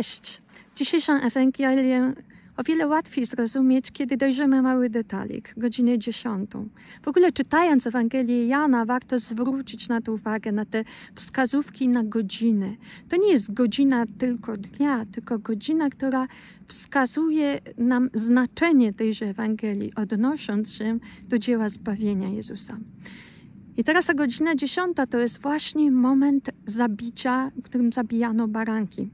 Cześć! Dzisiejszą Ewangelię o wiele łatwiej zrozumieć, kiedy dojrzymy mały detalik, godzinę dziesiątą. W ogóle czytając Ewangelię Jana, warto zwrócić na to uwagę, na te wskazówki na godziny. To nie jest godzina tylko dnia, tylko godzina, która wskazuje nam znaczenie tejże Ewangelii, odnosząc się do dzieła zbawienia Jezusa. I teraz ta godzina dziesiąta to jest właśnie moment zabicia, w którym zabijano baranki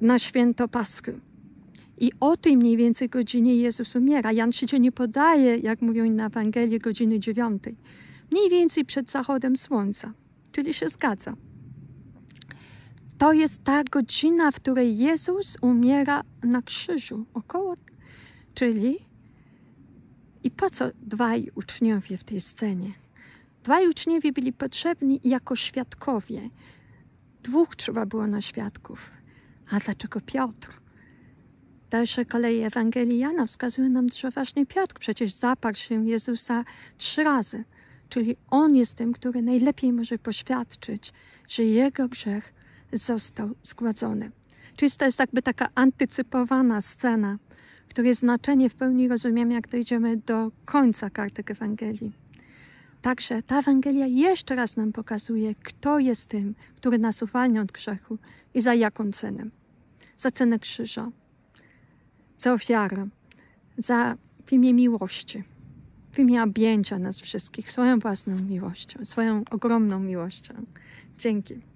na święto Paschy. I o tej mniej więcej godzinie Jezus umiera. Jan się nie podaje, jak mówią na Ewangelii, godziny dziewiątej. Mniej więcej przed zachodem słońca, czyli się zgadza. To jest ta godzina, w której Jezus umiera na krzyżu, około, czyli i po co dwaj uczniowie w tej scenie? Dwaj uczniowie byli potrzebni jako świadkowie. Dwóch trzeba było na świadków. A dlaczego Piotr? Dalsze koleje Ewangelii Jana wskazują nam, że właśnie Piotr przecież zaparł się Jezusa trzy razy. Czyli on jest tym, który najlepiej może poświadczyć, że jego grzech został zgładzony. Czyli to jest jakby taka antycypowana scena, której znaczenie w pełni rozumiemy, jak dojdziemy do końca kartek Ewangelii. Także ta Ewangelia jeszcze raz nam pokazuje, kto jest tym, który nas uwalnia od grzechu i za jaką cenę. Za cenę krzyża, za ofiarę, za w imię miłości, w imię objęcia nas wszystkich swoją własną miłością, swoją ogromną miłością. Dzięki.